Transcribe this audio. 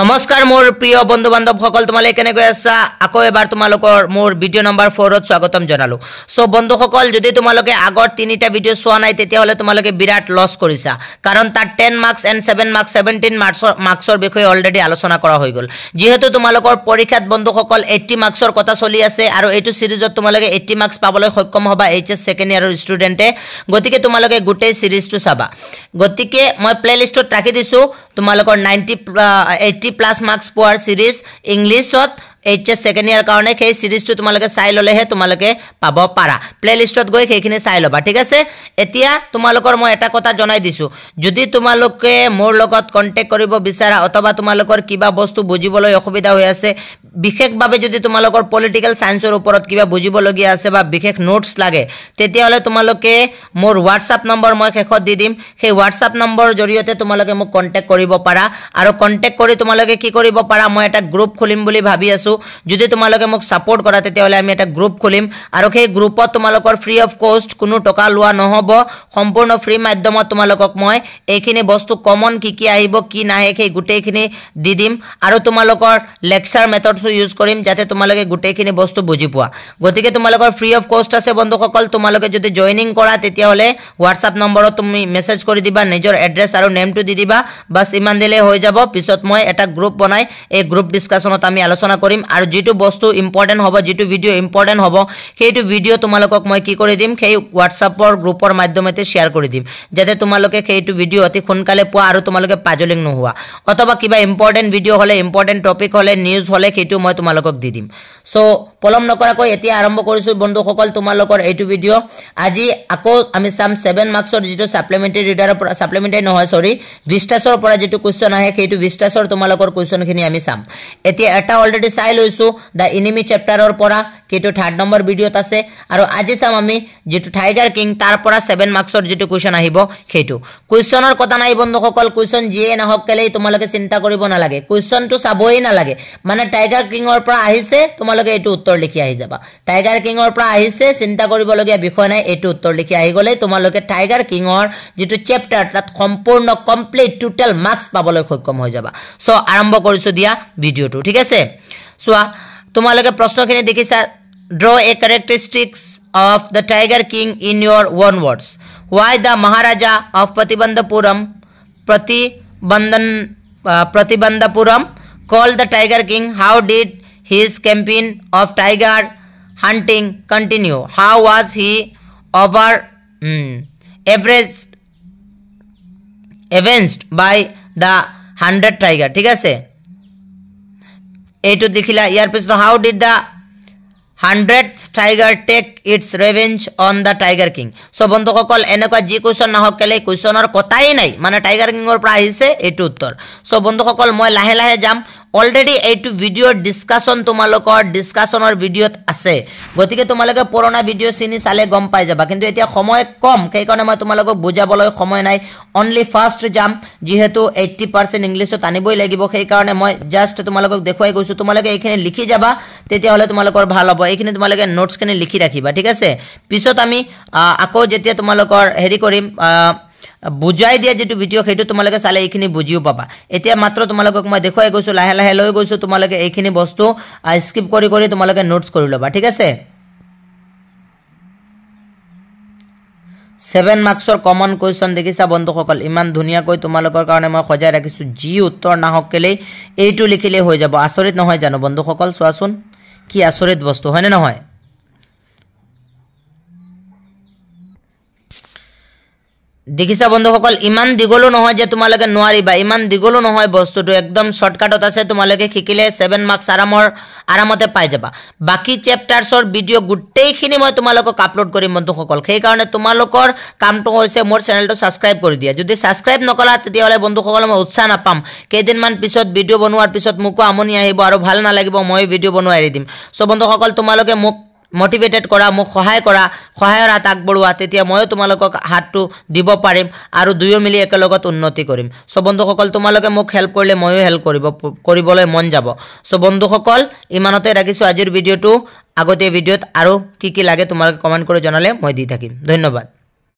নমস্কাৰ মোৰ প্ৰিয় বন্ধু বান্ধৱসকল তোমালোকে কেনেকৈ আছা আকৌ এবাৰ তোমালোকৰ মোৰ ভিডিঅ' নম্বৰ ফ'ৰত স্বাগতম জনালোঁ চ' বন্ধুসকল যদি তোমালোকে আগৰ তিনিটা ভিডিঅ' চোৱা নাই তেতিয়াহ'লে তোমালোকে বিৰাট লছ কৰিছা কাৰণ তাত ten marks and seven marks seventeen মাৰ্কছৰ মাৰ্কছৰ বিষয়ে অলৰেডি আলোচনা কৰা হৈ গ'ল যিহেতু তোমালোকৰ পৰীক্ষাত বন্ধুসকল এইটি মাৰ্কছৰ কথা চলি আছে আৰু এইটো ছিৰিজত তোমালোকে এইটি মাৰ্কছ পাবলৈ সক্ষম হ'বা এইচ এছ ছেকেণ্ড ইয়াৰৰ ষ্টুডেণ্টে গতিকে তোমালোকে গোটেই ছিৰিজটো চাবা গতিকে মই প্লে'লিষ্টত ৰাখি দিছোঁ তোমালোকৰ নাইণ্টি এইটি প্লাছ মাৰ্কছ পোৱাৰ ছিৰিজ ইংলিছত এইচএছ সেকেন্ড ইয়ার কারণে সেই সিরিজটো তোমালকে চাই ললেহে তোমালকে পাব পারা প্লে লিস্টত গৈ সেইখিনি চাই লবা ঠিক আছে এতিয়া তোমালোকর মই এটা কথা জনাই দিছো যদি তোমালকে মোর লগত কন্টেক্ট করিব বিচাৰা অথবা তোমালকর কিবা বস্তু বুজিবলৈ অসুবিধা হৈ আছে বিশেষভাবে যদি তোমালকর পলিটিক্যাল সায়েন্সের উপর কিবা বুঝবলগীয় আছে বা বিশেষ নোটস লাগে তেতিয়াহলে তোমালকে মোর হোয়াটসঅ্যাপ নম্বর মই শেষত দি দিম সেই হোয়াটসঅ্যাপ নম্বর জৰিয়তে তোমালকে মোক কন্টেক্ট কৰিব পাৰা আৰু কন্টেক্ট কৰি তোমালকে কি কৰিব পাৰা মই এটা গ্ৰুপ খুলিম বুলি ভাবি আছো আছো যদি তোমালোকে মোক সাপোর্ট করা তেতিয়াহলে আমি এটা গ্রুপ খুলিম আর সেই গ্রুপত তোমালোকর ফ্রি অফ কস্ট কোনো টকা লওয়া নহব সম্পূর্ণ ফ্রি মাধ্যমত তোমালোকক মই এইখিনি বস্তু কমন কি কি আহিব কি নাহে সেই গোটেইখিনি দি দিম আর তোমালোকর লেকচার মেথডসও ইউজ করিম যাতে তোমালোকে গোটেইখিনি বস্তু বুঝি পয়া গতি তোমালোকর ফ্রি অফ কস্ট আছে বন্ধুসকল তোমালোকে যদি জয়নিং করা তেতিয়াহলে হোয়াটসঅ্যাপ নম্বরত তুমি মেসেজ কৰি দিবা নিজৰ এড্রেস আর নেমটো দি দিবা বাস ইমান দিলে হয়ে যাব পিছত মই এটা গ্রুপ বনায় এই গ্রুপ ডিসকাশনত আমি আলোচনা করি দিম আৰু যেটু বস্তু ইম্পর্টেন্ট হব যেটু ভিডিও ইম্পর্টেন্ট হব সেইটো ভিডিও তোমালোকক মই কি করে দিম সেই হোয়াটসঅ্যাপর গ্রুপর মাধ্যমেতে শেয়ার করে দিম যাতে তোমালোকে সেইটো ভিডিও অতি সোনকালে পোয়া আর তোমালোকে পাজলিং নোহা অথবা কিবা ইম্পর্টেন্ট ভিডিও হলে ইম্পর্টেন্ট টপিক হলে নিউজ হলে সেইটো মই তোমালোকক দি দিম সো পলম নকৰাকৈ এতিয়া আৰম্ভ কৰিছো বন্ধুসকল তোমালোকৰ এইটো ভিডিঅ' আজি আকৌ আমি চাম ছেভেন মাৰ্কছৰ যিটো ছাপ্লিমেণ্টেৰী ৰিডাৰৰ পৰা ছাপ্লিমেণ্টেৰী নহয় চৰি ভিষ্টাছৰ পৰা যিটো কুৱেশ্যন আহে সেইটো ভিষ্টাছৰ তোমালোকৰ কুৱেশ্যনখিনি আমি চাম এতিয়া এটা অলৰেডি চাই লৈছো দা এনিমি চেপ্টাৰৰ পৰা সেইটো থাৰ্ড নম্বৰ ভিডিঅ'ত আছে আৰু আজি চাম আমি যিটো টাইগাৰ কিং তাৰ পৰা ছেভেন মাৰ্কছৰ যিটো কুৱেশ্যন আহিব সেইটো কুৱেশ্যনৰ কথা নাই বন্ধুসকল কুৱেশ্যন যিয়ে নহওক কেলেই তোমালোকে চিন্তা কৰিব নালাগে কুৱেশ্যনটো চাবই নালাগে মানে টাইগাৰ কিঙৰ পৰা আহিছে তোমালোকে এইটো উত্তৰ লিখি আহি যাবা টাইগাৰ কিঙৰ পৰা আহিছে চিন্তা কৰিবলগীয়া বিষয় নাই এইটো উত্তৰ লিখি আহি গ'লেই তোমালোকে টাইগাৰ কিঙৰ যিটো চেপ্টাৰ তাত সম্পূৰ্ণ কমপ্লিট টোটেল মাৰ্কছ পাবলৈ সক্ষম হৈ যাবা চ' আৰম্ভ কৰিছোঁ দিয়া ভিডিঅ'টো ঠিক আছে চোৱা তোমালোকে প্ৰশ্নখিনি দেখিছা draw a characteristics of the tiger king in your own words why the Maharaja of Pratibandhapuram Pratibandhan Pratibandhapuram call the tiger king how did his campaign of tiger hunting continue? How was he over um, hmm, averaged, avenged by the hundred tiger ঠিক আছে এইটো দেখিলা ইয়ার পিছত how did the hundred tiger take its revenge on the tiger king so' বন্ধুসকল এনেকুৱা যি question নহওক কেলেই কুৱেশ্যনৰ কথাই নাই মানে টাইগাৰ কিঙৰ পৰা আহিছে এইটো উত্তৰ চ' বন্ধুসকল মই লাহে লাহে যাম অলৰেডি এইটো ভিডিও ডিসকাশন তোমালোকৰ ডিসকাশনৰ ভিডিওত আছে গতিকে তোমালোকে পুরোনা ভিডিও চিনি চালে গম পাই যাবা কিন্তু এতিয়া সময় কম সেইকাৰণে মই তোমালোকক বুজাবলৈ সময় নাই অনলি ফাৰ্ষ্ট যাম যিহেতু এইটি পাৰ্চেণ্ট ইংলিছত আনিবই লাগিব সেইকাৰণে মই জাষ্ট তোমালোকক দেখুৱাই গৈছোঁ তোমালোকে এইখিনি লিখি যাবা তেতিয়াহ'লে তোমালোকৰ ভাল হ'ব এইখিনি তোমালোকে নোটছখিনি লিখি ৰাখিবা ঠিক আছে পিছত আমি আকৌ যেতিয়া তোমালোকৰ হেৰি কৰিম বুজাই দিয়া যিটো ভিডিঅ' সেইটো তোমালোকে চালে এইখিনি বুজিও পাবা এতিয়া মাত্ৰ তোমালোকক মই দেখুৱাই গৈছোঁ লাহে লাহে লৈ গৈছোঁ তোমালোকে এইখিনি বস্তু স্কিপ কৰি কৰি তোমালোকে নোটছ কৰি ল'বা ঠিক আছে ছেভেন মাৰ্কছৰ কমন কুৱেশ্যন দেখিছা বন্ধুসকল ইমান ধুনীয়াকৈ তোমালোকৰ কাৰণে মই সজাই ৰাখিছোঁ যি উত্তৰ নাহক কেলেই এইটো লিখিলেই হৈ যাব আচৰিত নহয় জানো বন্ধুসকল চোৱাচোন কি আচৰিত বস্তু হয়নে নহয় দেখিছা বন্ধুসকল ইমান দীঘলো নহয় যে তোমালোকে নোৱাৰিবা ইমান দীঘলো নহয় বস্তুটো একদম শ্বৰ্টকাটত আছে তোমালোকে শিকিলে ছেভেন মাৰ্কছ আৰামৰ আৰামতে পাই যাবা বাকী চেপ্টাৰ্ছৰ ভিডিঅ' গোটেইখিনি মই তোমালোকক আপলোড কৰিম বন্ধুসকল সেইকাৰণে তোমালোকৰ কামটো হৈছে মোৰ চেনেলটো ছাবস্ক্ৰাইব কৰি দিয়া যদি ছাবস্ক্ৰাইব নকৰা তেতিয়াহ'লে বন্ধুসকল মই উৎসাহ নাপাম কেইদিনমান পিছত ভিডিঅ' বনোৱাৰ পিছত মোকো আমনি আহিব আৰু ভাল নালাগিব মই ভিডিঅ' বনোৱাই দিম চ' বন্ধুসকল তোমালোকে মোক মটিভেটেড কৰা মোক সহায় কৰা সহায়ৰ হাত আগবঢ়োৱা তেতিয়া ময়ো তোমালোকক হাতটো দিব পাৰিম আৰু দুয়ো মিলি একেলগত উন্নতি কৰিম চ' বন্ধুসকল তোমালোকে মোক হেল্প কৰিলে ময়ো হেল্প কৰিব কৰিবলৈ মন যাব চ' বন্ধুসকল ইমানতে ৰাখিছোঁ আজিৰ ভিডিঅ'টো আগতে ভিডিঅ'ত আৰু কি কি লাগে তোমালোকে কমেণ্ট কৰি জনালে মই দি থাকিম ধন্যবাদ